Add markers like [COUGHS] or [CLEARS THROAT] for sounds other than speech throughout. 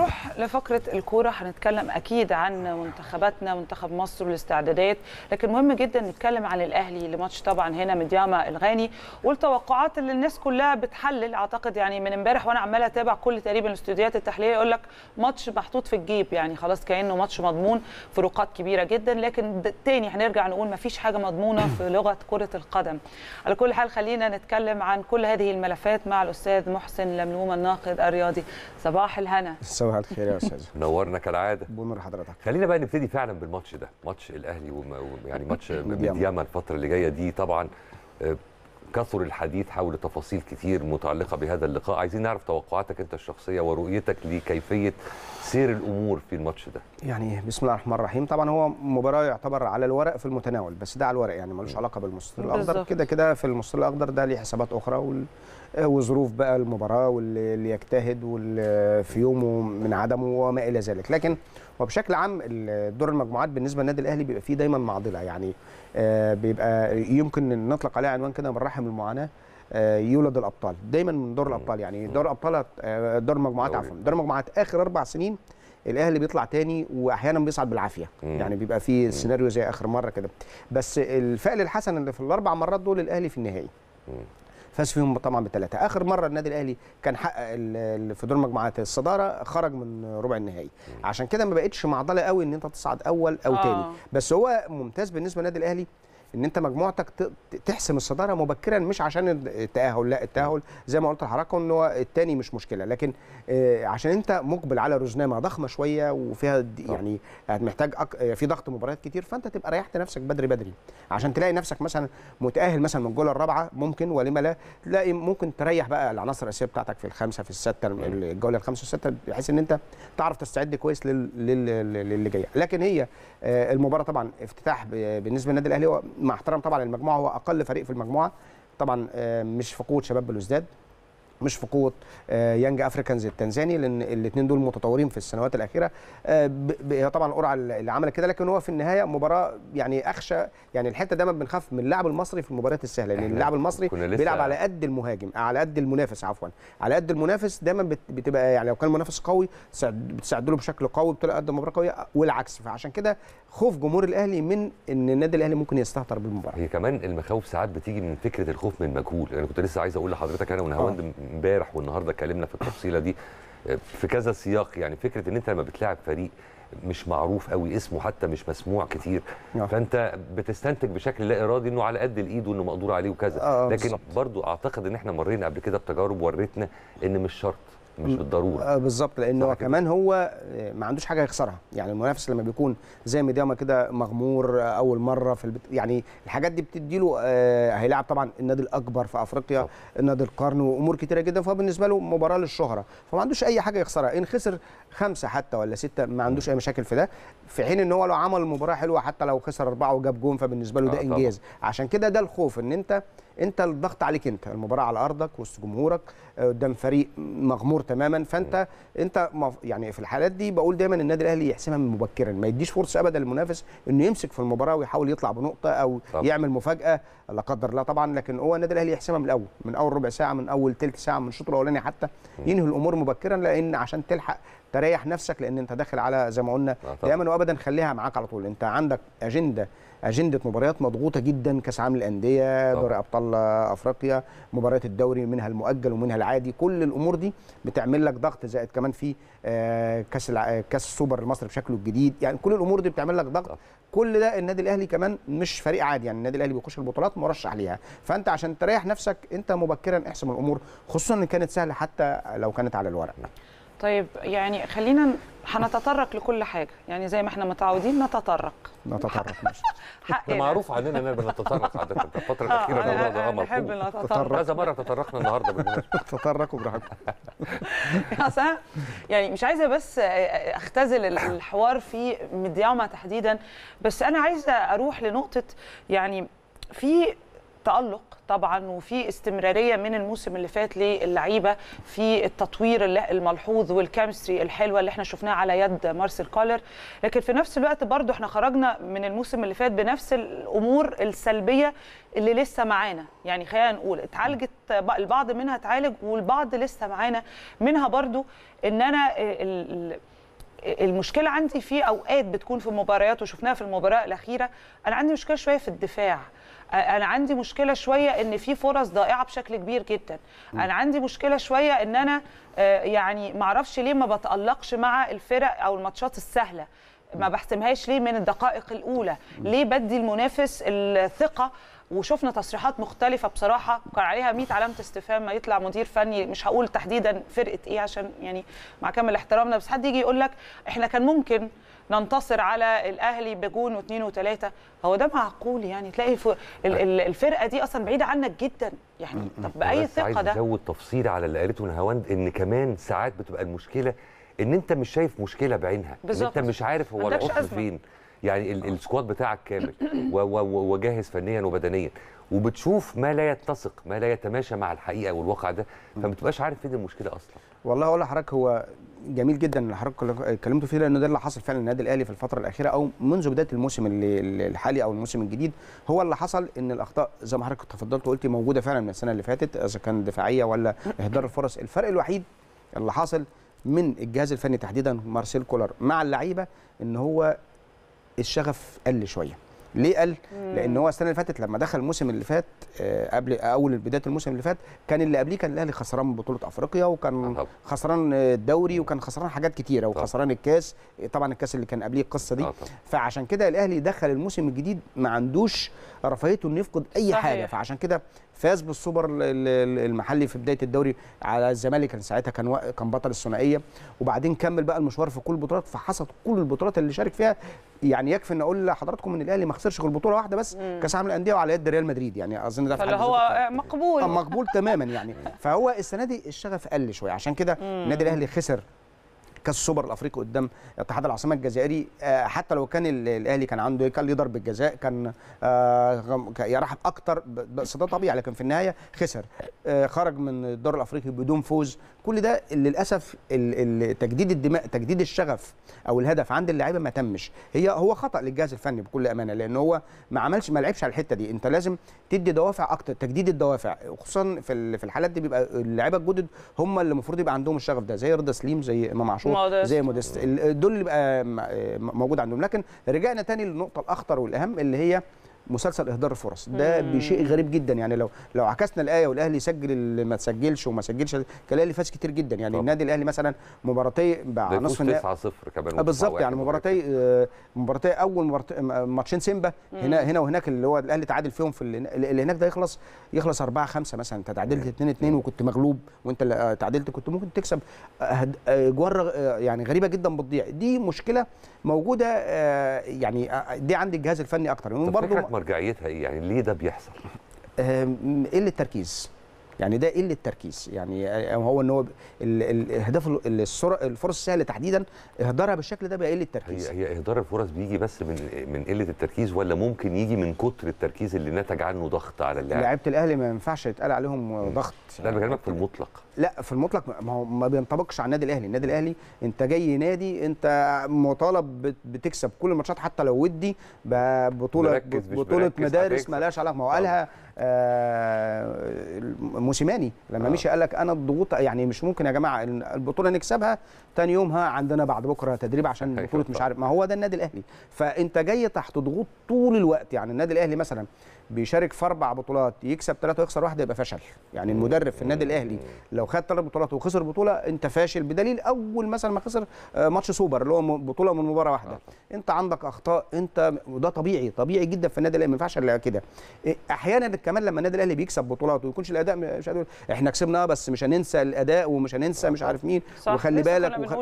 نروح لفقرة الكورة هنتكلم أكيد عن منتخباتنا منتخب مصر والاستعدادات لكن مهم جدا نتكلم عن الأهلي لماتش طبعا هنا مدياما الغاني والتوقعات اللي الناس كلها بتحلل أعتقد يعني من امبارح وأنا عمالة أتابع كل تقريبا الاستوديوهات التحليلية يقول لك ماتش محطوط في الجيب يعني خلاص كأنه ماتش مضمون فروقات كبيرة جدا لكن تاني هنرجع نقول ما فيش حاجة مضمونة في [CLEARS THROAT] لغة كرة القدم على كل حال خلينا نتكلم عن كل هذه الملفات مع الأستاذ محسن لملوم الناقد الرياضي صباح الهنا صباح الخير يا استاذ [LAUGHS] نورنا كالعاده بنور حضرتك خلينا بقى نبتدي فعلا بالماتش ده ماتش الاهلي ويعني ماتش [LAUGHS] ميدياما الفتره اللي جايه دي طبعا آه، كثر الحديث حول تفاصيل كتير متعلقه بهذا اللقاء عايزين نعرف توقعاتك انت الشخصيه ورؤيتك لكيفيه سير الامور في الماتش ده يعني بسم الله الرحمن الرحيم طبعا هو مباراه يعتبر على الورق في المتناول بس ده على الورق يعني ملوش علاقه بالمستوى الاخضر كده كده في المستوى الاخضر ده ليه حسابات اخرى وال... آه، وظروف بقى المباراه واللي يجتهد واللي آه، في يومه من عدمه وما الى ذلك لكن وبشكل عام دور المجموعات بالنسبه للنادي الاهلي بيبقى فيه دايما معضله يعني آه، بيبقى يمكن نطلق عليه عنوان كده من رحم المعاناه يولد الابطال دايما من دور الابطال يعني دور الابطال دور المجموعات عفوا دور المجموعات اخر اربع سنين الاهلي بيطلع تاني واحيانا بيصعد بالعافيه مم. يعني بيبقى في سيناريو زي اخر مره كده بس الفعل الحسن اللي في الاربع مرات دول الاهلي في النهائي فاز فيهم طبعا بثلاثه اخر مره النادي الاهلي كان حقق في دور مجموعات الصداره خرج من ربع النهائي عشان كده ما بقتش معضله قوي ان انت تصعد اول او آه. تاني بس هو ممتاز بالنسبه للنادي الاهلي ان انت مجموعتك تحسم الصداره مبكرا مش عشان التاهل لا التاهل زي ما قلت لحضراتكم ان هو الثاني مش مشكله لكن آه، عشان انت مقبل على رزنامه ضخمه شويه وفيها يعني محتاج آه، في ضغط مباريات كتير فانت تبقى ريحت نفسك بدري بدري عشان تلاقي نفسك مثلا متاهل مثلا من الجوله الرابعه ممكن ولما لا تلاقي ممكن تريح بقى العناصر الاساسيه بتاعتك في الخمسه في السته الجوله الخمسه والسته بحيث ان انت تعرف تستعد كويس للي جاي لكن هي آه، المباراه طبعا افتتاح بالنسبه للنادي الاهلي مع احترام طبعا المجموعه هو اقل فريق في المجموعه طبعا آه، مش في قوه شباب بلوزداد مش في قوه يانج آه، افريكانز التنزاني لان الاثنين دول متطورين في السنوات الاخيره آه، هي طبعا القرعه اللي عملت كده لكن هو في النهايه مباراه يعني اخشى يعني الحته دايما بنخاف من اللاعب المصري في المباريات السهله لان اللاعب المصري بيلعب على قد المهاجم على قد المنافس عفوا على قد المنافس دايما بتبقى يعني لو كان المنافس قوي بتساعد له بشكل قوي بتلاقي قد مباراه قويه والعكس فعشان كده خوف جمهور الاهلي من ان النادي الاهلي ممكن يستهتر بالمباراه هي كمان المخاوف ساعات بتيجي من فكره الخوف من المجهول انا يعني كنت لسه عايز اقول لحضرتك انا آه. ونهاوند امبارح والنهارده اتكلمنا في التفصيله دي في كذا سياق يعني فكره ان انت لما بتلاعب فريق مش معروف قوي اسمه حتى مش مسموع كتير نعم. فانت بتستنتج بشكل لا ارادي انه على قد الايد وانه مقدور عليه وكذا آه، لكن برضو اعتقد ان احنا مرينا قبل كده بتجارب ورتنا ان مش شرط مش بالضروره آه، بالظبط لان هو كمان هو آه، ما عندوش حاجه يخسرها يعني المنافس لما بيكون زي ميدياما كده مغمور آه، اول مره في البت... يعني الحاجات دي بتدي له آه هيلاعب طبعا النادي الاكبر في افريقيا نادي القرن وامور كتيره جدا فهو بالنسبه له مباراه للشهره فما عندوش اي حاجه يخسرها ان خسر خمسه حتى ولا سته ما عندوش اي مشاكل في ده في حين ان هو لو عمل مباراه حلوه حتى لو خسر اربعه وجاب جون فبالنسبه له ده انجاز عشان كده ده الخوف ان انت انت الضغط عليك انت المباراه على ارضك وسط جمهورك آه، قدام فريق مغمور تماما فانت انت يعني في الحالات دي بقول دايما النادي الاهلي يحسمها من مبكرا ما يديش فرصه ابدا للمنافس انه يمسك في المباراه ويحاول يطلع بنقطه او طبعا. يعمل مفاجاه لا قدر الله طبعا لكن هو النادي الاهلي يحسمها من الاول من اول ربع ساعه من اول ثلث ساعه من الشوط الاولاني حتى ينهي الامور مبكرا لان عشان تلحق تريح نفسك لان انت داخل على زي ما قلنا دايما آه، وابدا خليها معاك على طول انت عندك اجنده اجنده مباريات مضغوطه جدا كاس عالم الانديه دوري ابطال افريقيا مباريات الدوري منها المؤجل ومنها العادي كل الامور دي بتعمل لك ضغط زائد كمان في آه، كاس كاس السوبر المصري بشكله الجديد يعني كل الامور دي بتعمل لك ضغط كل ده النادي الاهلي كمان مش فريق عادي يعني النادي الاهلي بيخش البطولات مرشح ليها فانت عشان تريح نفسك انت مبكرا احسم الامور خصوصا ان كانت سهله حتى لو كانت على الورق طيب يعني خلينا هنتطرق لكل حاجه يعني زي ما احنا متعودين نتطرق نتطرق ده [LAUGHS] معروف عننا اننا بنتطرق عاده الفتره آه، الاخيره ده ده بحب نتطرق كذا مره تطرقنا النهارده بالمناسبه [LAUGHS] تطرقوا براحتكم [LAUGHS] يعني مش عايزه بس اختزل الحوار في مدياما تحديدا بس انا عايزه اروح لنقطه يعني في تالق طبعا وفي استمراريه من الموسم اللي فات للعيبه في التطوير الملحوظ والكيمستري الحلوه اللي احنا شفناها على يد مارسيل كولر لكن في نفس الوقت برضو احنا خرجنا من الموسم اللي فات بنفس الامور السلبيه اللي لسه معانا يعني خلينا نقول اتعالجت البعض منها اتعالج والبعض لسه معانا منها برضو ان انا المشكله عندي في اوقات بتكون في مباريات وشفناها في المباراه الاخيره انا عندي مشكله شويه في الدفاع انا عندي مشكله شويه ان في فرص ضائعه بشكل كبير جدا انا عندي مشكله شويه ان انا آه، يعني ما اعرفش ليه ما بتالقش مع الفرق او الماتشات السهله ما بحسمهاش ليه من الدقائق الاولى ليه بدي المنافس الثقه وشفنا تصريحات مختلفه بصراحه كان عليها 100 علامه استفهام ما يطلع مدير فني مش هقول تحديدا فرقه ايه عشان يعني مع كامل احترامنا بس حد يجي يقول لك احنا كان ممكن ننتصر على الاهلي بجون واثنين وثلاثه هو ده معقول يعني تلاقي الفرقه دي اصلا بعيده عنك جدا يعني طب باي ثقه ده عايز تفصيل على اللي قالته نهاوند ان كمان ساعات بتبقى المشكله ان انت مش شايف مشكله بعينها بالزبط. ان انت مش عارف هو العصر فين يعني السكواد بتاعك كامل وجاهز فنيا وبدنيا وبتشوف ما لا يتسق ما لا يتماشى مع الحقيقه والواقع ده فما بتبقاش عارف فين المشكله اصلا والله اقول لحضرتك هو جميل جدا اللي حضرتك اتكلمتوا فيه لانه ده اللي حصل فعلا للنادي الاهلي في الفتره الاخيره او منذ بدايه الموسم الحالي او الموسم الجديد هو اللي حصل ان الاخطاء زي ما حضرتك تفضلت وقلتي موجوده فعلا من السنه اللي فاتت اذا كان دفاعيه ولا اهدار الفرص الفرق الوحيد اللي حصل من الجهاز الفني تحديدا مارسيل كولر مع اللعيبه ان هو الشغف قل شويه ليه قال؟ لان هو السنه اللي فاتت لما دخل الموسم اللي فات آه، قبل آه، اول بدايه الموسم اللي فات كان اللي قبليه كان الاهلي خسران بطوله افريقيا وكان خسران الدوري وكان خسران حاجات كتيره وخسران الكاس آه، طبعا الكاس اللي كان قبليه القصه دي فعشان كده الاهلي دخل الموسم الجديد ما عندوش رفاهيته انه يفقد اي حاجه فعشان كده فاز بالسوبر المحلي في بدايه الدوري على الزمالك كان ساعتها كان كان بطل الثنائيه وبعدين كمل بقى المشوار في كل البطولات فحصد كل البطولات اللي شارك فيها يعني يكفي ان اقول لحضراتكم ان الاهلي ما خسرش غير بطوله واحده بس كاس عالم الانديه وعلى يد ريال مدريد يعني اظن ده فاللي هو آه، مقبول آه، مقبول تماما يعني [LAUGHS] فهو السنه دي الشغف قل شويه عشان كده النادي الاهلي خسر كاس السوبر الافريقي قدام اتحاد العاصمه الجزائري آه، حتى لو كان الاهلي كان عنده كان ليه ضربه جزاء كان آه، يرحب اكتر بس ده طبيعي لكن في النهايه خسر آه، خرج من الدور الافريقي بدون فوز كل ده للاسف تجديد الدماء تجديد الشغف او الهدف عند اللعيبه ما تمش هي هو خطا للجهاز الفني بكل امانه لان هو ما عملش ما لعبش على الحته دي انت لازم تدي دوافع اكتر تجديد الدوافع خصوصا في في الحالات دي بيبقى اللعيبه الجدد هم اللي المفروض يبقى عندهم الشغف ده زي رضا سليم زي امام عاشور مودست. زي مودست دول اللي بقى موجود عندهم لكن رجعنا تاني للنقطه الاخطر والاهم اللي هي مسلسل اهدار الفرص ده بشيء غريب جدا يعني لو لو عكسنا الايه والاهلي سجل ما تسجلش وما سجلش كان الاهلي فاز كتير جدا يعني طبعا. النادي الاهلي مثلا مباراتي مع نصف النهائي 9 0 كمان آه، بالظبط يعني مباراتي آه، مباراتي اول آه، ماتشين سيمبا هنا هنا وهناك اللي هو الاهلي تعادل فيهم في اللي هناك ده يخلص يخلص 4 5 مثلا انت تعادلت 2 2 وكنت مغلوب وانت اللي تعادلت كنت ممكن تكسب جوار يعني غريبه جدا بتضيع دي مشكله موجوده يعني دي عند الجهاز الفني اكتر يعني برضه مرجعيتها ايه يعني ليه ده بيحصل قله التركيز يعني ده قله التركيز يعني آه، هو ان هو الاهداف الفرص السهله تحديدا اهدارها بالشكل ده بقى قله التركيز هي هي اهدار الفرص بيجي بس من من قله التركيز ولا ممكن يجي من كتر التركيز اللي نتج عنه ضغط على اللاعب لعيبه الاهلي ما ينفعش يتقال عليهم ضغط لا انا بكلمك في المطلق لا في المطلق ما هو ما بينطبقش على النادي الاهلي النادي الاهلي انت جاي نادي انت مطالب بتكسب كل الماتشات حتى لو ودي ببطوله بطوله مدارس مالهاش علاقه ما هو قالها آه موسيماني لما آه. مشي قال لك انا الضغوط يعني مش ممكن يا جماعه البطوله نكسبها ثاني يومها عندنا بعد بكره تدريب عشان أيوة بطوله مش عارف ما هو ده النادي الاهلي فانت جاي تحت ضغوط طول الوقت يعني النادي الاهلي مثلا بيشارك في اربع بطولات يكسب ثلاثه ويخسر واحده يبقى فشل يعني المدرب في النادي الاهلي لو خد ثلاث بطولات وخسر بطوله انت فاشل بدليل اول مثلا ما خسر آه، ماتش سوبر اللي هو بطوله من مباراه واحده آه. انت عندك اخطاء انت وده طبيعي طبيعي جدا في النادي الاهلي ما ينفعش كده إيه، احيانا كمان لما النادي الاهلي بيكسب بطولات ويكونش الاداء مش هدول. احنا كسبنا آه، بس مش هننسى الاداء ومش هننسى مش عارف مين صح. وخلي بالك وخ...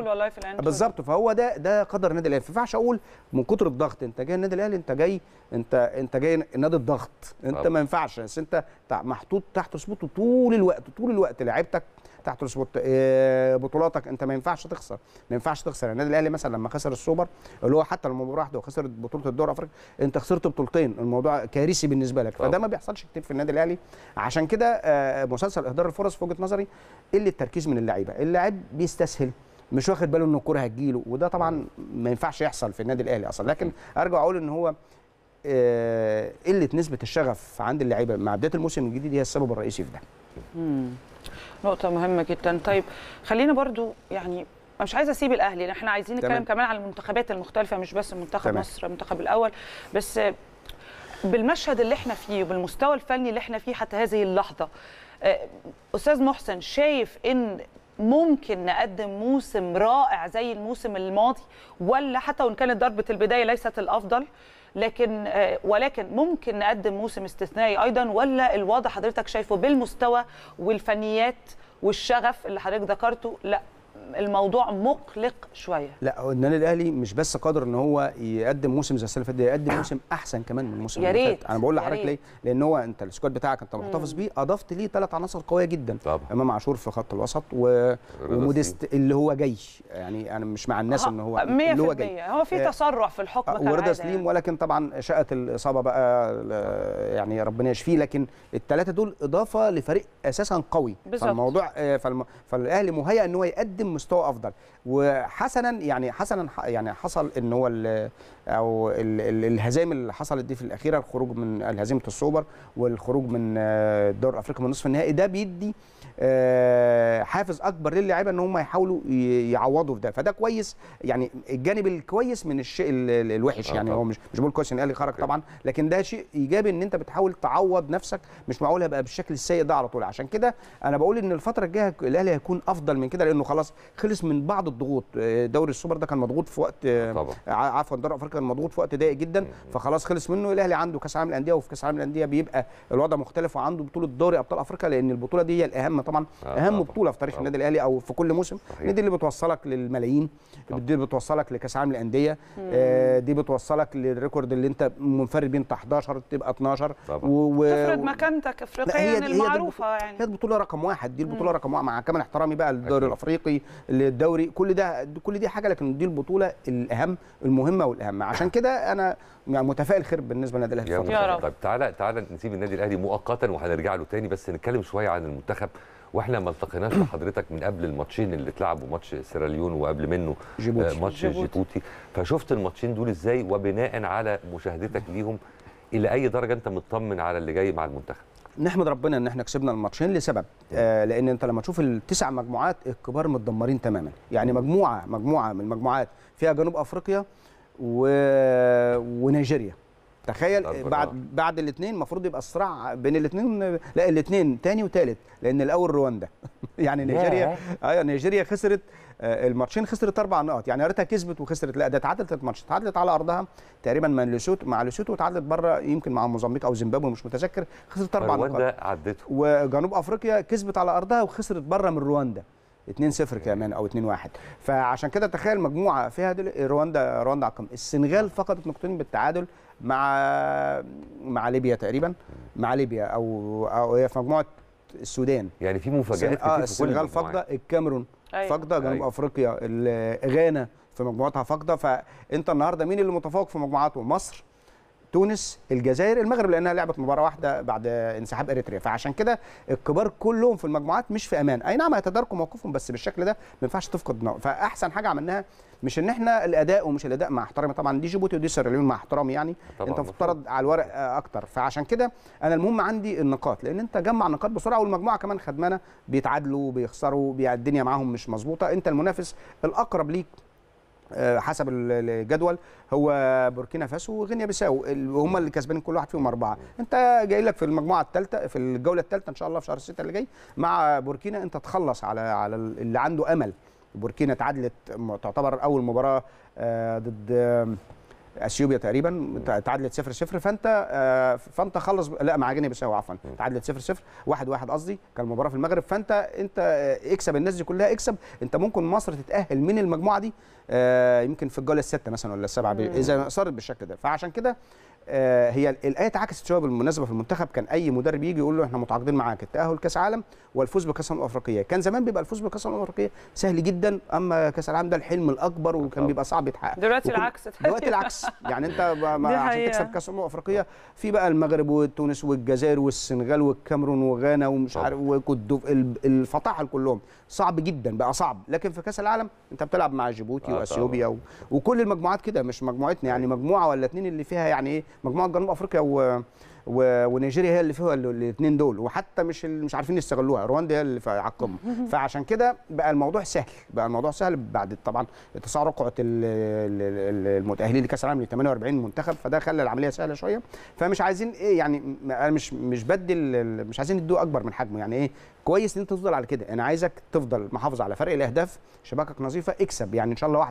بالظبط فهو ده ده قدر النادي الاهلي ما ينفعش اقول من كتر الضغط انت جاي النادي الاهلي انت جاي انت انت جاي نادي الضغط انت ما ينفعش بس انت محطوط تحت سبوت طول الوقت طول الوقت لعيبتك تحت سبوت آه، بطولاتك انت ما ينفعش تخسر ما ينفعش تخسر النادي الاهلي مثلا لما خسر السوبر اللي هو حتى لما مباراه واحده وخسر بطوله الدوري الافريقي انت خسرت بطولتين الموضوع كارثي بالنسبه لك فده ما بيحصلش كتير في النادي الاهلي عشان كده آه، مسلسل اهدار الفرص في وجهه نظري قله التركيز من اللعيبه اللاعب بيستسهل مش واخد باله ان الكوره هتجيله وده طبعا ما ينفعش يحصل في النادي الاهلي اصلا لكن ارجع اقول ان هو آه، قله نسبه الشغف عند اللعيبه مع بدايه الموسم الجديد هي السبب الرئيسي في ده نقطه مهمه جدا طيب خلينا برضو يعني مش عايزه اسيب الاهلي احنا عايزين نتكلم كمان على المنتخبات المختلفه مش بس منتخب تمام. مصر المنتخب الاول بس بالمشهد اللي احنا فيه وبالمستوى الفني اللي احنا فيه حتى هذه اللحظه آه، استاذ محسن شايف ان ممكن نقدم موسم رائع زي الموسم الماضي ولا حتى وان كانت ضربه البدايه ليست الافضل لكن آه، ولكن ممكن نقدم موسم استثنائي ايضا ولا الوضع حضرتك شايفه بالمستوى والفنيات والشغف اللي حضرتك ذكرته لا الموضوع مقلق شويه لا النادي الاهلي مش بس قادر ان هو يقدم موسم زي السنه اللي فاتت يقدم آه. موسم احسن كمان من الموسم اللي فات انا بقول لحضرتك ليه لان هو انت السكواد بتاعك انت محتفظ بيه اضفت ليه ثلاث عناصر قويه جدا طبعا امام عاشور في خط الوسط و... وموديست اللي هو جاي يعني انا مش مع الناس آه، ان هو اللي هو جاي هو في آه، تسرع في الحكم كالعاده ورضا سليم يعني. ولكن طبعا شقت الاصابه بقى يعني ربنا يشفيه لكن الثلاثه دول اضافه لفريق اساسا قوي بالظبط فالموضوع فالم... فالاهلي مهيئ ان هو يقدم مستوى افضل وحسنا يعني حسنا يعني حصل ان هو او الهزائم اللي حصلت دي في الاخيره الخروج من هزيمه السوبر والخروج من آه، دور افريقيا من نصف النهائي ده بيدي آه، حافز اكبر للاعيبه ان هم يحاولوا يعوضوا في ده فده كويس يعني الجانب الكويس من الشيء الوحش آه، يعني هو مش مش بقول كويس ان الاهلي خرج طبعا لكن ده شيء ايجابي ان انت بتحاول تعوض نفسك مش معقول هيبقى بالشكل السيء ده على طول عشان كده انا بقول ان الفتره الجايه الاهلي هيكون افضل من كده لانه خلاص خلص من بعض الضغوط آه، دوري السوبر ده كان مضغوط في وقت آه، عفوا دوري افريقيا كان مضغوط في وقت ضيق جدا فخلاص خلص منه الاهلي عنده كاس عالم الانديه وفي كاس عالم الانديه بيبقى الوضع مختلف وعنده بطوله دوري ابطال افريقيا لان البطوله دي هي الاهم طبعا آه، اهم بطوله في تاريخ النادي الاهلي او في كل موسم دي اللي بتوصلك للملايين دي بتوصلك لكاس عالم الانديه دي بتوصلك للريكورد اللي انت منفرد بيه انت 11 تبقى 12 و... تفرض مكانتك افريقيا المعروفه يعني هي البطوله رقم واحد دي البطوله رقم واحد مع كامل احترامي بقى للدوري الافريقي للدوري كل ده كل دي حاجه لكن دي البطوله الاهم المهمه والاهم عشان كده انا يعني متفائل خير بالنسبه للنادي الاهلي يا رب طيب تعالى تعالى نسيب النادي الاهلي مؤقتا وهنرجع له تاني بس نتكلم شويه عن المنتخب واحنا ما التقيناش بحضرتك من قبل الماتشين اللي اتلعبوا ماتش سيراليون وقبل منه جيبوتي. آه، ماتش جيبوتي فشفت الماتشين دول ازاي وبناء على مشاهدتك ليهم الى اي درجه انت مطمن على اللي جاي مع المنتخب نحمد ربنا ان احنا كسبنا الماتشين لسبب آه لان انت لما تشوف التسع مجموعات الكبار متدمرين تماما يعني مجموعه مجموعه من المجموعات فيها جنوب افريقيا و... ونيجيريا تخيل بعد آه. بعد الاثنين المفروض يبقى الصراع بين الاثنين لا الاثنين ثاني وثالث لان الاول رواندا [LAUGHS] يعني نيجيريا ايوه نيجيريا خسرت آه، الماتشين خسرت اربع نقط يعني يا ريتها كسبت وخسرت لا ده اتعادلت الماتش اتعادلت على ارضها تقريبا مع لوسوتو مع لوسوتو وتعادلت بره يمكن مع موزمبيق او زيمبابوي مش متذكر خسرت اربع نقط رواندا عدته وجنوب افريقيا كسبت على ارضها وخسرت بره من رواندا 2-0 كمان او 2-1 فعشان كده تخيل مجموعه فيها رواندا رواندا على القمه السنغال فقدت نقطتين بالتعادل مع مع ليبيا تقريبا مع ليبيا او او هي في مجموعه السودان يعني في مفاجات آه، كتير في كل السنغال فاقده الكاميرون أيوة. فقده فاقده جنوب أيوة. افريقيا غانا في مجموعتها فاقده فانت النهارده مين اللي متفوق في مجموعاته مصر تونس الجزائر المغرب لانها لعبت مباراه واحده بعد انسحاب اريتريا فعشان كده الكبار كلهم في المجموعات مش في امان اي نعم هيتداركوا موقفهم بس بالشكل ده ما ينفعش تفقد نوع. فاحسن حاجه عملناها مش ان احنا الاداء ومش الاداء مع احترامي طبعا دي جيبوتي ودي سيراليون مع احترامي يعني طبعا انت مفترض على الورق آه، اكتر فعشان كده انا المهم عندي النقاط لان انت جمع نقاط بسرعه والمجموعه كمان خدمانه بيتعادلوا بيخسروا الدنيا معاهم مش مظبوطه انت المنافس الاقرب ليك آه، حسب الجدول هو بوركينا فاسو وغينيا بيساو هم اللي كسبانين كل واحد فيهم اربعه انت جاي لك في المجموعه الثالثه في الجوله الثالثه ان شاء الله في شهر 6 اللي جاي مع بوركينا انت تخلص على على اللي عنده امل بوركينا تعادلت تعتبر اول مباراه آه، ضد اثيوبيا تقريبا تعادلت 0 0 فانت آه، فانت خلص لا مع جنيه بيساوي عفوا تعادلت 0 0 1 1 قصدي كان المباراه في المغرب فانت انت آه، اكسب الناس دي كلها اكسب انت ممكن مصر تتاهل من المجموعه دي آه، يمكن في الجوله السته مثلا ولا السبعه اذا صارت بالشكل ده فعشان كده آه، هي الايه اتعكست شويه بالمناسبه في المنتخب كان اي مدرب يجي يقول له احنا متعاقدين معاك التاهل كاس عالم والفوز بكاس الامم الافريقيه كان زمان بيبقى الفوز بكاس الامم الافريقيه سهل جدا اما كاس العالم ده الحلم الاكبر وكان بيبقى صعب يتحقق دلوقتي العكس دلوقتي العكس يعني انت [LAUGHS] عشان تكسب كاس الامم الافريقيه في بقى المغرب وتونس والجزائر والسنغال والكاميرون وغانا ومش عارف وكوت الفطاحل كلهم صعب جدا بقى صعب لكن في كاس العالم انت بتلعب مع جيبوتي آه واثيوبيا و... وكل المجموعات كده مش مجموعتنا يعني أيوه. مجموعه ولا اتنين اللي فيها يعني ايه مجموعه جنوب افريقيا و... ونيجيريا هي اللي فيها الاثنين دول وحتى مش مش عارفين يستغلوها رواندا هي اللي على عقم [LAUGHS] فعشان كده بقى الموضوع سهل بقى الموضوع سهل بعد طبعا اتساع رقعه المتاهلين لكاس العالم ل 48 منتخب فده خلى العمليه سهله شويه فمش عايزين ايه يعني انا مش مش بدي مش عايزين ندوه اكبر من حجمه يعني ايه كويس ان انت تفضل على كده انا عايزك تفضل محافظ على فرق الاهداف شباكك نظيفه اكسب يعني ان شاء الله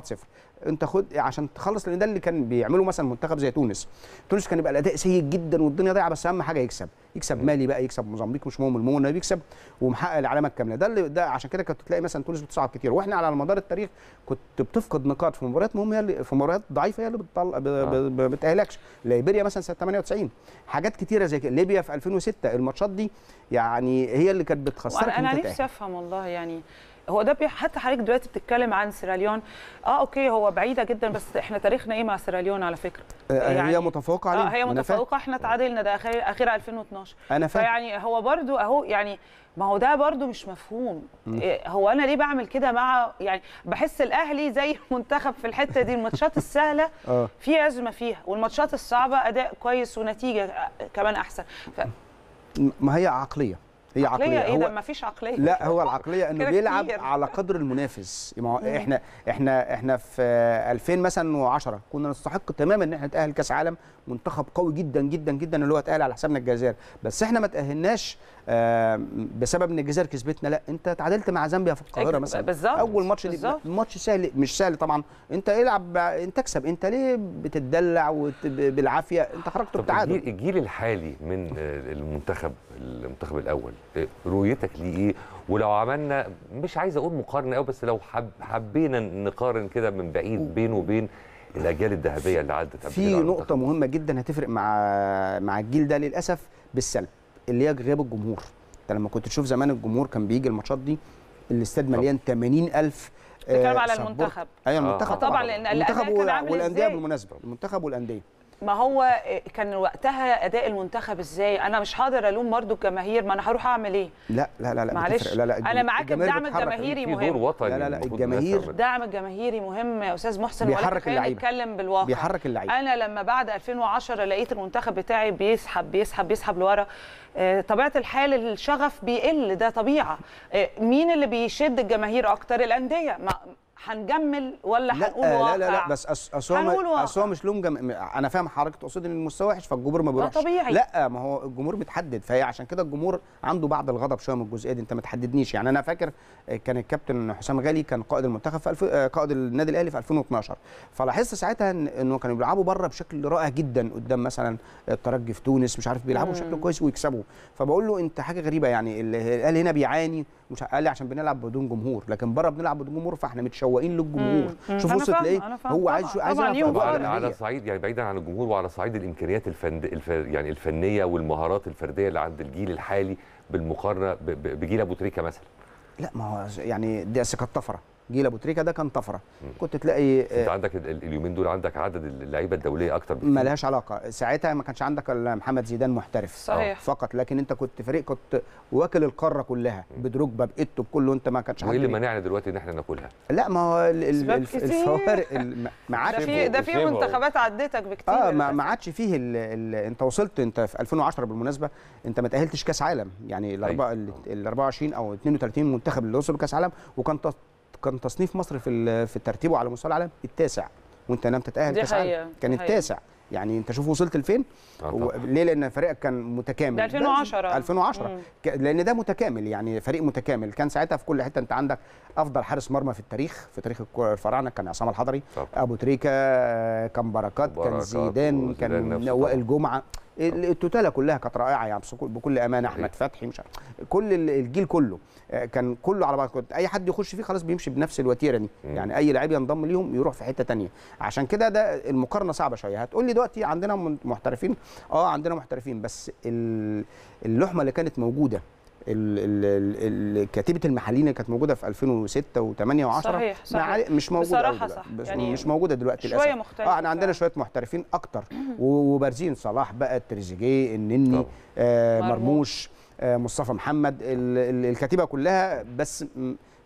1-0 انت خد عشان تخلص لان ده اللي كان بيعمله مثلا منتخب زي تونس تونس كان يبقى الاداء سيء جدا والدنيا ضايعه بس اهم حاجه يكسب يكسب مالي بقى يكسب موزمبيق مش مهم المهم انه يكسب ومحقق العلامه الكامله ده اللي ده عشان كده كنت تلاقي مثلا تونس بتصعد كتير واحنا على مدار التاريخ كنت بتفقد نقاط في مباريات مهمه اللي في مباريات ضعيفه هي اللي بتطلع آه. ما بتاهلكش ليبيريا مثلا سنه 98 حاجات كتيره زي كده ليبيا في 2006 الماتشات دي يعني هي اللي كانت بتخسرك انا نفسي افهم والله يعني هو ده حتى حضرتك دلوقتي بتتكلم عن سيراليون اه اوكي هو بعيده جدا بس احنا تاريخنا ايه مع سيراليون على فكره آه، يعني هي متفوقه عليه آه هي متفوقه احنا تعادلنا ده اخيرا اخير 2012 انا فاهم فيعني هو برده اهو يعني ما هو ده برده مش مفهوم إيه هو انا ليه بعمل كده مع يعني بحس الاهلي زي المنتخب [LAUGHS] في الحته دي الماتشات السهله [LAUGHS] آه. في ازمه فيها والماتشات الصعبه اداء كويس ونتيجه آه، كمان احسن ف... ما هي عقليه هي عقليه ايه ده مفيش عقليه لا هو العقليه انه بيلعب كتير. على قدر المنافس احنا احنا احنا في 2000 مثلا و10 كنا نستحق تماما ان احنا نتاهل كاس عالم منتخب قوي جدا جدا جدا اللي هو اتقال على حسابنا الجزائر بس احنا ما تاهلناش بسبب ان الجزائر كسبتنا لا انت تعادلت مع زامبيا في القاهره مثلا بالزبط. اول ماتش دي ماتش سهل مش سهل طبعا انت العب انت اكسب انت ليه بتتدلع بالعافيه انت خرجت بتعادل الجيل الحالي من آه، المنتخب المنتخب الاول آه، رؤيتك ليه ايه ولو عملنا مش عايز اقول مقارنه قوي بس لو حب حبينا نقارن كده من بعيد بينه وبين الاجيال الذهبيه اللي عدت في نقطه مهمه جدا هتفرق مع مع الجيل ده للاسف بالسلب اللي هي غياب الجمهور انت لما كنت تشوف زمان الجمهور كان بيجي الماتشات دي الاستاد مليان 80000 آه، بتتكلم على المنتخب ايوه آه. المنتخب آه. طبعا لان المنتخب والانديه بالمناسبه المنتخب والانديه ما هو آه، كان وقتها اداء المنتخب ازاي انا مش حاضر الوم برضه الجماهير ما انا هروح اعمل ايه لا لا لا, لا معلش لا لا انا معاك الدعم الجماهيري مهم دور وطني لا لا, لا الجماهير الدعم الجماهيري مهم يا استاذ محسن بيحرك اللعيبه بيتكلم بالواقع بيحرك اللعيبه انا لما بعد 2010 لقيت المنتخب بتاعي بيسحب بيسحب بيسحب لورا آه، طبيعه الحال الشغف بيقل ده طبيعه آه، مين اللي بيشد الجماهير اكتر الانديه ما هنجمل ولا لا هنقول واقع آه، لا لا لا بس اصل هو اصل هو مش لوم جم... انا فاهم حضرتك تقصد ان المستوى وحش فالجمهور ما بيروحش طبيعي لا ما هو الجمهور بيتحدد فهي عشان كده الجمهور عنده بعض الغضب شويه من الجزئيه دي انت ما تحددنيش يعني انا فاكر آه، كان الكابتن حسام غالي كان قائد المنتخب في الف... آه، قائد النادي الاهلي في 2012 فلاحظت ساعتها انه كانوا بيلعبوا بره بشكل رائع جدا قدام مثلا الترجي في تونس مش عارف بيلعبوا بشكل كويس ويكسبوا فبقول له انت حاجه غريبه يعني الاهلي هنا بيعاني مش قال لي عشان بنلعب بدون جمهور لكن بره بنلعب بدون جمهور فاحنا متشوقين مشوقين للجمهور شوف بص تلاقيه هو عايز عايز على صعيد يعني بعيدا عن الجمهور وعلى صعيد الامكانيات الفند الف يعني الفنيه والمهارات الفرديه اللي عند الجيل الحالي بالمقارنه بجيل ابو تريكه مثلا لا ما هو يعني دي اسكت طفره جيل ابو تريكه ده كان طفره كنت تلاقي انت آه، عندك اليومين دول عندك عدد اللعيبه الدوليه اكتر بكتير ملهاش علاقه ساعتها ما كانش عندك الا محمد زيدان محترف صحيح آه، فقط لكن انت كنت فريق كنت واكل القاره كلها بدروجبا بقيته بكله انت ما كانش عندك وايه اللي منعنا دلوقتي ان احنا ناكلها لا ما هو الفوارق [LAUGHS] ما عادش في ده في منتخبات عدتك بكتير اه ما عادش فيه الـ الـ انت وصلت انت في 2010 بالمناسبه انت ما تاهلتش كاس عالم يعني ال 24 او 32 منتخب اللي وصلوا كاس عالم وكان كان تصنيف مصر في في ترتيبه على مستوى العالم التاسع وانت لم تتاهل كاس كان كان التاسع يعني انت شوف وصلت لفين ليه لان فريقك كان متكامل ده 2010 2010 مم. لان ده متكامل يعني فريق متكامل كان ساعتها في كل حته انت عندك افضل حارس مرمى في التاريخ في تاريخ الفراعنه كان عصام الحضري طبعا. ابو تريكه كان بركات كان زيدان كان وائل جمعه التوتالة كلها كانت رائعه يعني بكل امانه احمد إيه. فتحي مش كل الجيل كله آه، كان كله على بعض كنت اي حد يخش فيه خلاص بيمشي بنفس الوتيره دي إيه. يعني اي لعيب ينضم ليهم يروح في حته ثانيه عشان كده ده المقارنه صعبه شويه هتقول لي دلوقتي عندنا محترفين اه عندنا محترفين بس اللحمه اللي كانت موجوده الكتيبه المحليين اللي كانت موجوده في 2006 و8 و10 صحيح صحيح مش موجوده بصراحه صح يعني مش موجوده دلوقتي للاسف شويه مختلفه اه احنا عندنا شويه محترفين اكتر وبارزين صلاح بقى تريزيجيه النني آه مرموش آه مصطفى محمد الكتيبه كلها بس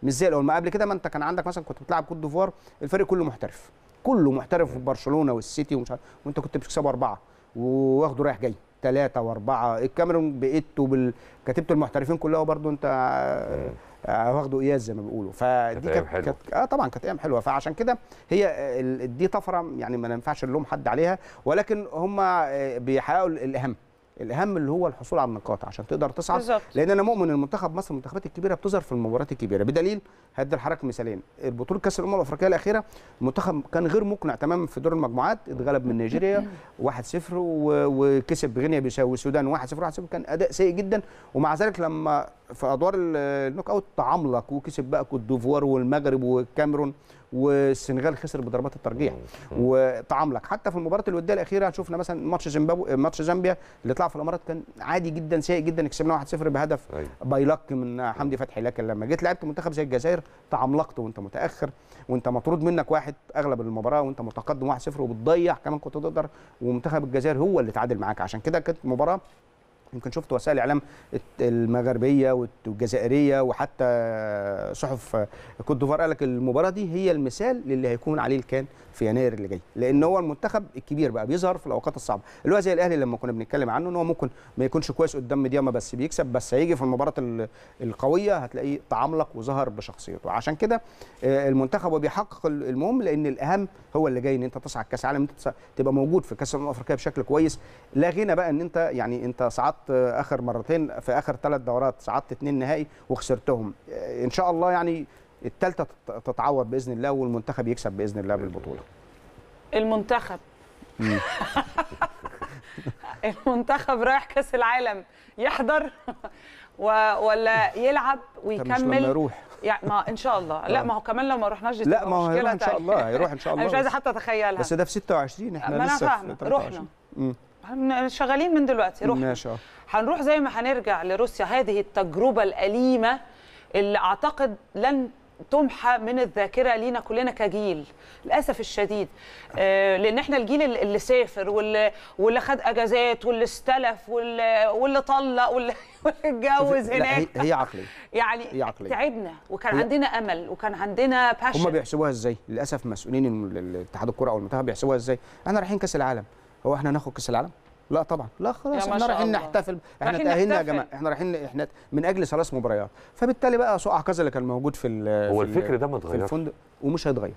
مش زي الاول ما قبل كده ما انت كان عندك مثلا كنت بتلعب كوت ديفوار الفريق كله محترف كله محترف في برشلونه والسيتي ومش عارف وانت كنت بتكسبه اربعه واخده رايح جاي ثلاثه واربعه الكاميرون بايدته بكتيبه المحترفين كلها برضو انت آه، واخده اياز زي ما بيقولوا فدي كانت كانت اه طبعا كانت ايام حلوه فعشان كده هي دي طفره يعني ما ينفعش نلوم حد عليها ولكن هم آه، بيحققوا الاهم الاهم اللي هو الحصول على النقاط عشان تقدر تصعد بالزبط. لان انا مؤمن ان منتخب مصر المنتخبات الكبيره بتظهر في المباريات الكبيره بدليل هدي الحركه مثالين البطوله كاس الامم الافريقيه الاخيره المنتخب كان غير مقنع تماما في دور المجموعات اتغلب من نيجيريا 1-0 [COUGHS] وكسب غينيا والسودان 1-0 1-0 كان اداء سيء جدا ومع ذلك لما في ادوار النوك اوت تعملق وكسب بقى كوت ديفوار والمغرب والكاميرون والسنغال خسر بضربات الترجيح وتعاملك حتى في المباراه الوديه الاخيره شفنا مثلا ماتش زيمبابوي ماتش زامبيا اللي طلع في الامارات كان عادي جدا سيء جدا كسبناه 1-0 بهدف باي أيوة. بايلك من حمدي فتحي لكن لما جيت لعبت منتخب زي الجزائر تعملقت وانت متاخر وانت مطرود منك واحد اغلب المباراه وانت متقدم 1-0 وبتضيع كمان كنت تقدر ومنتخب الجزائر هو اللي تعادل معاك عشان كده كانت مباراه يمكن شفت وسائل الاعلام المغربيه والجزائريه وحتى صحف كوت ديفوار قال لك المباراه دي هي المثال للي هيكون عليه الكان في يناير اللي جاي لان هو المنتخب الكبير بقى بيظهر في الاوقات الصعبه اللي هو زي الاهلي لما كنا بنتكلم عنه ان هو ممكن ما يكونش كويس قدام دياما بس بيكسب بس هيجي في المباراه القويه هتلاقيه تعملق وظهر بشخصيته عشان كده آه، المنتخب وبيحقق المهم لان الاهم هو اللي جاي ان انت تصعد كاس عالم تبقى موجود في كاس الامم الافريقيه بشكل كويس لا غنى بقى ان انت يعني انت صعدت صعدت اخر مرتين في اخر ثلاث دورات صعدت اثنين نهائي وخسرتهم ان شاء الله يعني الثالثه تتعوض باذن الله والمنتخب يكسب باذن الله بالبطوله المنتخب [LAUGHS] المنتخب رايح كاس العالم يحضر و... ولا يلعب ويكمل يروح يعني ما ان شاء الله لا آه. ما هو كمان لو ما رحناش لا ما هو هيروح ان شاء الله هيروح ان شاء الله [LAUGHS] انا مش عايزه حتى اتخيلها بس ده في 26 احنا لسه رحنا شغالين من دلوقتي روح ماشي هنروح زي ما هنرجع لروسيا هذه التجربه الاليمه اللي اعتقد لن تمحى من الذاكره لينا كلنا كجيل للاسف الشديد آه، لان احنا الجيل اللي سافر واللي واللي خد اجازات واللي استلف واللي, واللي طلق واللي [LAUGHS] اتجوز هناك هي عقلي يعني هي عقلي. تعبنا وكان هي... عندنا امل وكان عندنا باشن هم بيحسبوها ازاي للاسف مسؤولين الاتحاد الكره او المنتخب بيحسبوها ازاي احنا رايحين كاس العالم هو احنا هناخد كاس العالم لا طبعا لا خلاص احنا رايحين نحتفل احنا تاهلنا يا جماعه احنا رايحين احنا من اجل ثلاث مباريات فبالتالي بقى سوء كذا اللي كان موجود في هو الفكر ده ما اتغيرش في الفندق ومش هيتغير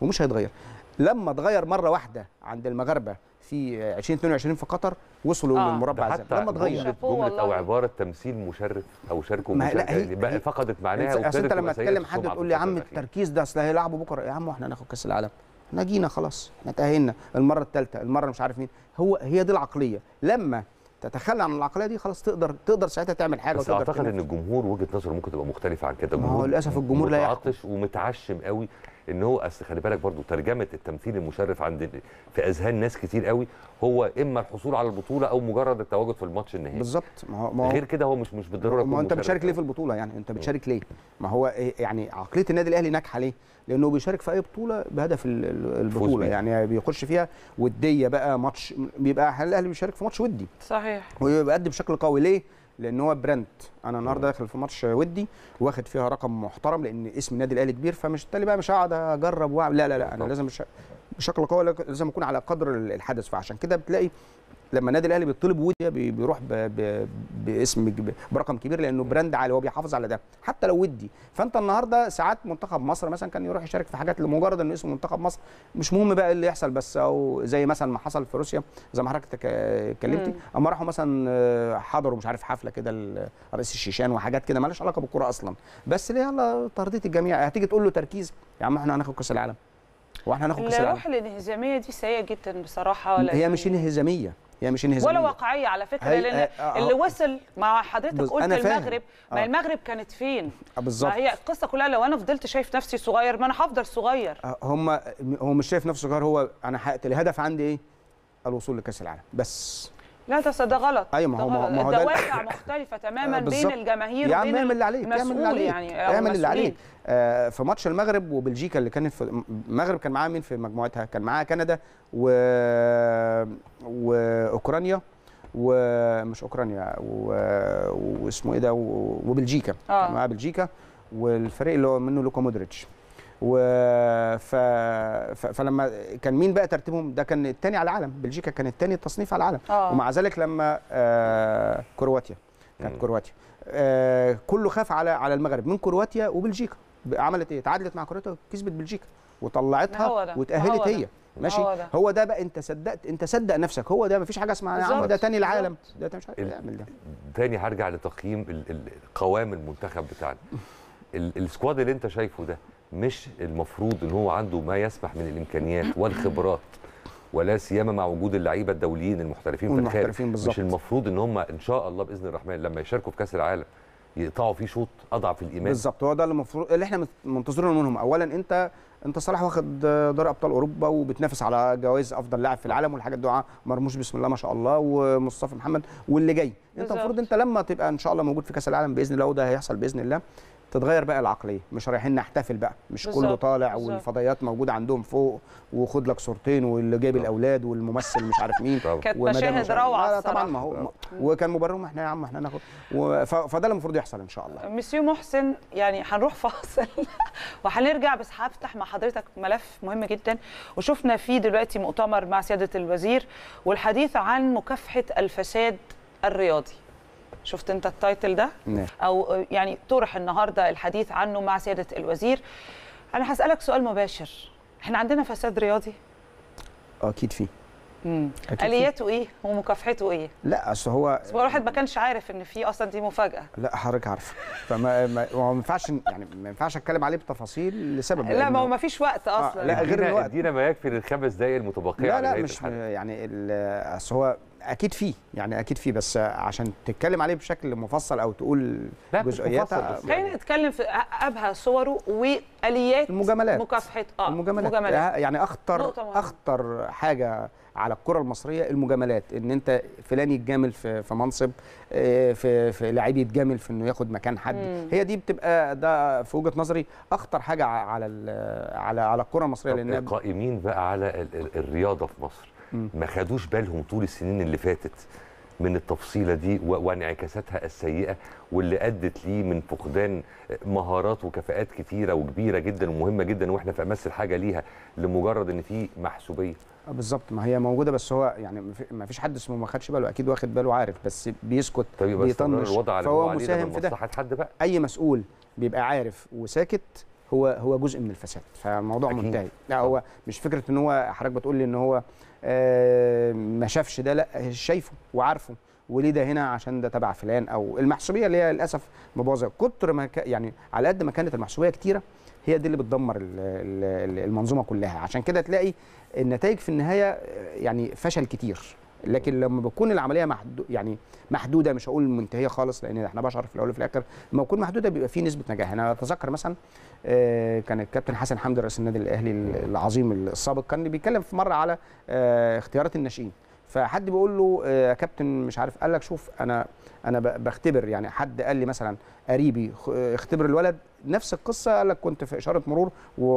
ومش هيتغير لما اتغير مره واحده عند المغاربه في 2022 في قطر وصلوا آه. للمربع ده لما اتغير جملة, او عباره تمثيل مشرف او شاركوا مشرف بقى فقدت معناها اصل انت لما تتكلم حد تقول لي يا عم التركيز ده اصل هيلعبوا بكره يا عم واحنا هناخد كاس العالم احنا جينا خلاص احنا تاهلنا المره الثالثه المره مش عارف مين هو هي دي العقليه لما تتخلى عن العقليه دي خلاص تقدر تقدر ساعتها تعمل حاجه بس اعتقد ان الجمهور وجهه نظره ممكن تبقى مختلفه عن كده الجمهور للاسف الجمهور لا متعطش ومتعشم قوي ان هو اصل خلي بالك برضو ترجمه التمثيل المشرف عند في اذهان ناس كتير قوي هو اما الحصول على البطوله او مجرد التواجد في الماتش النهائي بالظبط ما هو ما غير كده هو مش مش بالضروره ما انت بتشارك ليه في البطوله يعني انت بتشارك ليه ما هو إيه- يعني عقليه النادي الاهلي ناجحه ليه لانه بيشارك في اي بطوله بهدف البطوله يعني بيخش فيها وديه بقى ماتش بيبقى الاهلي بيشارك في ماتش ودي صحيح وبيقدم بشكل قوي ليه لان هو براند انا النهارده داخل في ماتش ودي واخد فيها رقم محترم لان اسم النادي الاهلي كبير فمش بالتالي بقى مش هقعد اجرب واعمل لا لا لا انا لازم بشكل قوي لازم اكون على قدر الحدث فعشان كده بتلاقي لما النادي الاهلي بيطلب ودي بيروح باسم برقم كبير لانه براند عالي هو بيحافظ على ده حتى لو ودي فانت النهارده ساعات منتخب مصر مثلا كان يروح يشارك في حاجات لمجرد انه اسمه منتخب مصر مش مهم بقى إيه اللي يحصل بس او زي مثلا ما حصل في روسيا زي ما حضرتك اتكلمتي اما راحوا مثلا آه، حضروا مش عارف حفله كده رئيس الشيشان وحاجات كده مالهاش علاقه بالكوره اصلا بس ليه يلا ترضيه الجميع هتيجي تقول له تركيز يا عم احنا هناخد كاس العالم واحنا هناخد كاس العالم الروح الانهزاميه دي سيئه جدا بصراحه ولا هي مش انهزاميه هي يعني مش انهزاميه ولا واقعيه على فكره هي... لان آه... آه، اللي وصل مع حضرتك بز... قلت المغرب آه. ما المغرب كانت فين آه، بالظبط هي القصه كلها لو انا فضلت شايف نفسي صغير ما انا هفضل صغير آه هم هو مش شايف نفسه صغير هو انا حققت الهدف عندي ايه الوصول لكاس العالم بس لا ده ده غلط ايوه ما هو ما هو دوافع [LAUGHS] مختلفه تماما بين الجماهير يا عم اعمل اللي عليك يعني، اعمل اللي عليك يعني اعمل اللي عليك آه في ماتش المغرب وبلجيكا اللي كانت في المغرب كان معاها مين في مجموعتها كان معاها كندا و واوكرانيا ومش اوكرانيا واسمه ايه ده وبلجيكا آه. معاها بلجيكا والفريق اللي هو منه لوكا مودريتش و ف... ف... فلما كان مين بقى ترتيبهم ده كان الثاني على العالم بلجيكا كان الثاني تصنيف على العالم أوه. ومع ذلك لما آه... كرواتيا كانت كرواتيا آه... كله خاف على على المغرب من كرواتيا وبلجيكا عملت ايه تعادلت مع كرواتيا وكسبت بلجيكا وطلعتها وتاهلت هي ماشي هو ده. هو ده بقى انت صدقت انت صدق نفسك هو ده مفيش حاجه اسمها يا عم ده تاني العالم ده مش عارف اعمل إيه ده تاني هرجع لتقييم قوام المنتخب بتاعنا السكواد اللي انت شايفه ده مش المفروض ان هو عنده ما يسمح من الامكانيات والخبرات ولا سيما مع وجود اللعيبه الدوليين المحترفين في الخارج مش المفروض ان هم ان شاء الله باذن الرحمن لما يشاركوا في كاس العالم يقطعوا فيه شوط اضعف الايمان بالظبط هو ده اللي المفروض اللي احنا منتظرينه منهم اولا انت انت صلاح واخد دوري ابطال اوروبا وبتنافس على جوائز افضل لاعب في العالم والحاجات دعاء مرموش بسم الله ما شاء الله ومصطفى محمد واللي جاي انت المفروض انت لما تبقى ان شاء الله موجود في كاس العالم باذن الله وده هيحصل باذن الله تتغير بقى العقليه مش رايحين نحتفل بقى مش بالزبط. كله طالع والفضائيات موجوده عندهم فوق وخد لك صورتين واللي جايب الاولاد والممثل مش عارف مين [LAUGHS] كانت مشاهد روعه طبعا ما هو وكان مبرم احنا يا عم احنا ناخد فده اللي المفروض يحصل ان شاء الله مسيو محسن يعني هنروح فاصل [LAUGHS] وهنرجع بس هفتح مع حضرتك ملف مهم جدا وشفنا فيه دلوقتي مؤتمر مع سياده الوزير والحديث عن مكافحه الفساد الرياضي شفت انت التايتل ده نعم. او يعني طرح النهارده الحديث عنه مع سياده الوزير انا هسالك سؤال مباشر احنا عندنا فساد رياضي اكيد فيه الياته ايه ومكافحته ايه لا اصل هو هو الواحد ما كانش عارف ان في اصلا دي مفاجاه لا حضرتك عارفه فما ما هو ما ينفعش يعني ما ينفعش اتكلم عليه بتفاصيل لسبب لا ما هو ما فيش وقت اصلا آه لا غير الوقت دينا ما يكفي للخمس دقائق المتبقيه لا لا مش يعني اصل هو اكيد فيه يعني اكيد فيه بس عشان تتكلم عليه بشكل مفصل او تقول جزئيات يعني خلينا نتكلم في ابهى صوره واليات المجاملات مكافحه اه المجاملات, المجاملات. آه، يعني اخطر اخطر حاجه على الكره المصريه المجاملات ان انت فلان يتجامل في في منصب آه، في في لعيب يتجامل في انه ياخد مكان حد مم. هي دي بتبقى ده في وجهه نظري اخطر حاجه على على على الكره المصريه لان قائمين بقى على الرياضه في مصر ما خدوش بالهم طول السنين اللي فاتت من التفصيله دي وانعكاساتها السيئه واللي ادت ليه من فقدان مهارات وكفاءات كثيره وكبيره جدا ومهمه جدا واحنا في امس الحاجه ليها لمجرد ان في محسوبيه آه، بالظبط ما هي موجوده بس هو يعني ما فيش حد اسمه ما خدش باله اكيد واخد باله عارف بس بيسكت طيب بيطنش فهو مساهم في ده حد بقى اي مسؤول بيبقى عارف وساكت هو هو جزء من الفساد فالموضوع أكيد. منتهي لا هو مش فكره ان هو حضرتك بتقول لي ان هو آه، ما شافش ده لا شايفه وعارفه وليه ده هنا عشان ده تبع فلان او المحسوبيه اللي هي للاسف مبوظه كتر ما يعني على قد ما كانت المحسوبيه كتيره هي دي اللي بتدمر المنظومه كلها عشان كده تلاقي النتائج في النهايه آه، يعني فشل كتير لكن لما بتكون العمليه محدو يعني محدوده مش هقول منتهيه خالص لان احنا بشر في الاول وفي الاخر لما بتكون محدوده بيبقى في نسبه نجاح يعني انا اتذكر مثلا آه، كان الكابتن حسن حمدي رئيس النادي الاهلي العظيم السابق كان بيتكلم في مره على آه، اختيارات الناشئين فحد بيقول له آه، يا كابتن مش عارف قال لك شوف انا انا بختبر يعني حد قال لي مثلا قريبي اختبر الولد نفس القصه قال لك كنت في اشاره مرور و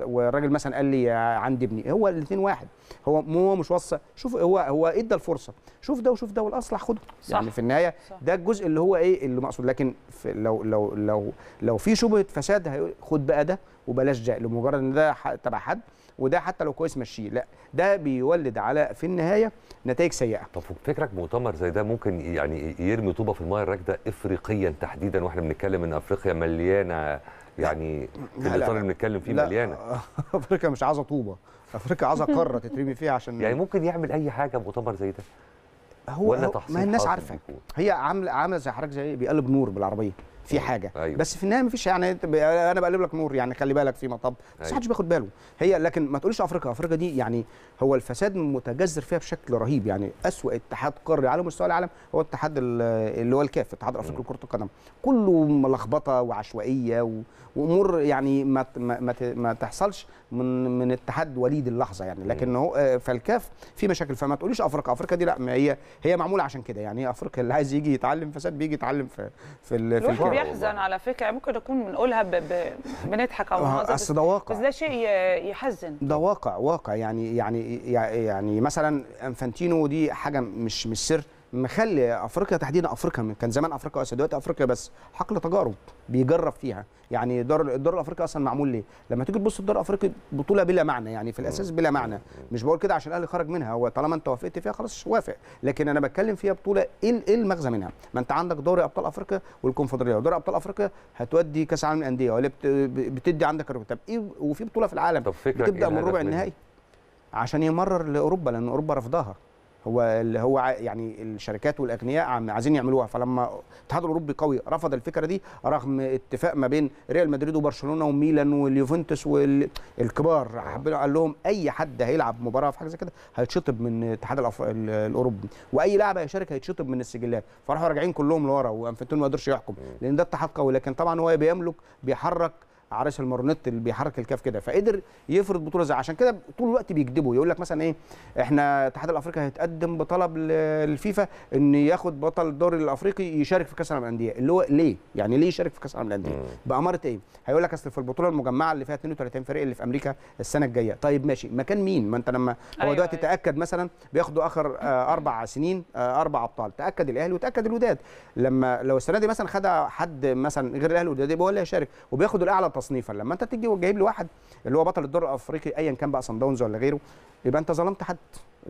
والراجل مثلا قال لي عندي ابني هو الاثنين واحد هو هو مش وصى شوف هو هو ادى الفرصه شوف ده وشوف ده والاصلح خده صح. يعني في النهايه صح. ده الجزء اللي هو ايه اللي مقصود لكن في لو لو لو لو في شبهه فساد خد بقى ده وبلاش ده لمجرد ان ده تبع حد وده حتى لو كويس مشيه لا ده بيولد على في النهايه نتائج سيئه طب فكرك مؤتمر زي ده ممكن يعني يرمي طوبه في المايه الراكده افريقيا تحديدا واحنا بنتكلم ان افريقيا مليانه يعني الاطار اللي بنتكلم فيه لا مليانه [LAUGHS] افريقيا مش عايزه طوبه افريقيا عايزه قاره تترمي فيها عشان يعني ممكن يعمل اي حاجه مؤتمر زي ده هو ولا هو ما الناس عارفه هي عامله عامله زي حضرتك زي بيقلب نور بالعربيه في أيوه، حاجه أيوة. بس في النهايه مفيش يعني انا بقلب لك نور يعني خلي بالك في مطب بس أيوة. محدش بياخد باله هي لكن ما تقوليش افريقيا افريقيا دي يعني هو الفساد متجذر فيها بشكل رهيب يعني اسوا اتحاد قاري على مستوى العالم هو الاتحاد اللي هو الكاف الاتحاد الافريقي لكره القدم كله ملخبطه وعشوائيه و... وامور يعني ما ما ما تحصلش من من اتحاد وليد اللحظه يعني لكن هو آه، فالكاف في مشاكل فما تقوليش افريقيا افريقيا دي لا هي هي معموله عشان كده يعني افريقيا اللي عايز يجي يتعلم فساد بيجي يتعلم في في, في الكاف بيحزن على فكره ممكن اكون بنقولها ب... ب... بنضحك او آه، بس ده واقع بس ده شيء يحزن ده واقع واقع يعني يعني يعني مثلا انفانتينو دي حاجه مش مش سر مخلي افريقيا تحديدا افريقيا كان زمان افريقيا واسيا دلوقتي افريقيا بس حقل تجارب بيجرب فيها يعني دور الدور الافريقي اصلا معمول ليه لما تيجي تبص الدور الافريقي بطوله بلا معنى يعني في الاساس بلا معنى مش بقول كده عشان الاهلي خرج منها هو طالما انت وافقت فيها خلاص وافق لكن انا بتكلم فيها بطوله ايه ايه المغزى منها ما انت عندك دوري ابطال افريقيا والكونفدراليه ودوري ابطال افريقيا هتودي كاس العالم للانديه ولا بتدي عندك طب ايه وفي بطوله في العالم بتبدا إيه من ربع النهائي عشان يمرر لاوروبا لان اوروبا رفضها هو اللي هو يعني الشركات والاغنياء عايزين يعملوها فلما الاتحاد الاوروبي قوي رفض الفكره دي رغم اتفاق ما بين ريال مدريد وبرشلونه وميلان واليوفنتوس والكبار قال لهم اي حد هيلعب مباراه في حاجه زي كده هيتشطب من الاتحاد الاوروبي واي لاعب هيشارك هيتشطب من السجلات فراحوا راجعين كلهم لورا وانفنتون ما قدرش يحكم لان ده اتحاد قوي لكن طبعا هو بيملك بيحرك عرش المارونيت اللي بيحرك الكاف كده فقدر يفرض بطوله زي عشان كده طول الوقت بيكذبوا يقول لك مثلا ايه احنا الاتحاد الافريقي هيتقدم بطلب للفيفا ان ياخد بطل الدوري الافريقي يشارك في كاس العالم للانديه اللي هو ليه يعني ليه يشارك في كاس العالم للانديه باماره ايه هيقول لك اصل في البطوله المجمعه اللي فيها 32 فريق اللي في امريكا السنه الجايه طيب ماشي مكان مين ما انت لما أيوة هو دلوقتي أيوة. تاكد مثلا بياخدوا اخر آه، اربع سنين آه، اربع ابطال تاكد الاهلي وتاكد الوداد لما لو السنه دي مثلا خدها حد مثلا غير الاهلي والوداد يبقى هو اللي هيشارك وبياخد الاعلى تصنيفا لما انت تيجي وجايب لي واحد اللي هو بطل الدوري الافريقي ايا كان بقى صن داونز ولا غيره يبقى انت ظلمت حد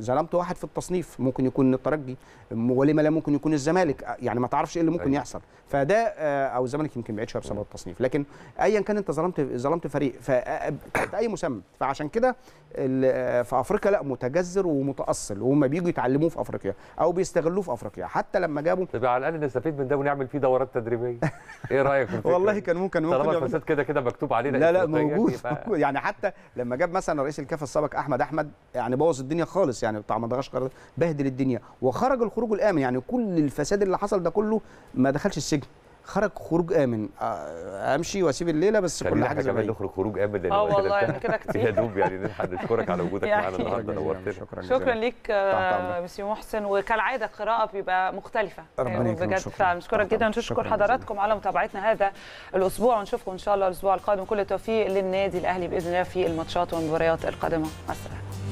ظلمت واحد في التصنيف ممكن يكون الترجي ولما لا ممكن يكون الزمالك يعني ما تعرفش ايه اللي ممكن أيوة. يحصل فده آه، او الزمالك يمكن بعيد شويه بسبب أيوة. التصنيف لكن ايا كان انت ظلمت ظلمت فريق تحت آه، آه، اي مسمى فعشان كده في افريقيا لا متجذر ومتاصل وهم بييجوا يتعلموه في افريقيا او بيستغلوه في افريقيا حتى لما جابوا طب على الاقل نستفيد من ده ونعمل فيه دورات تدريبيه ايه رايك في [LAUGHS] والله كان ممكن ممكن طالما الفساد كده كده مكتوب علينا لا لا موجود يعني, يعني حتى لما جاب مثلا رئيس الكاف السابق احمد احمد يعني بوظ الدنيا خالص يعني بتاع مدغشقر بهدل الدنيا وخرج الخروج الامن يعني كل الفساد اللي حصل ده كله ما دخلش السجن خرج خروج امن آه، امشي واسيب الليله بس كل حاجه كمان نخرج خروج امن اه والله انا كده كتير [LAUGHS] يا دوب يعني نشكرك على وجودك معانا يعني النهارده نورتنا شكرا, شكرا ليك ميسي آه، محسن وكالعاده القراءه بيبقى مختلفه بجد فنشكرك جدا ونشكر حضراتكم على متابعتنا هذا الاسبوع ونشوفكم ان شاء الله الاسبوع القادم كل التوفيق للنادي الاهلي باذن الله في الماتشات والمباريات القادمه مع السلامه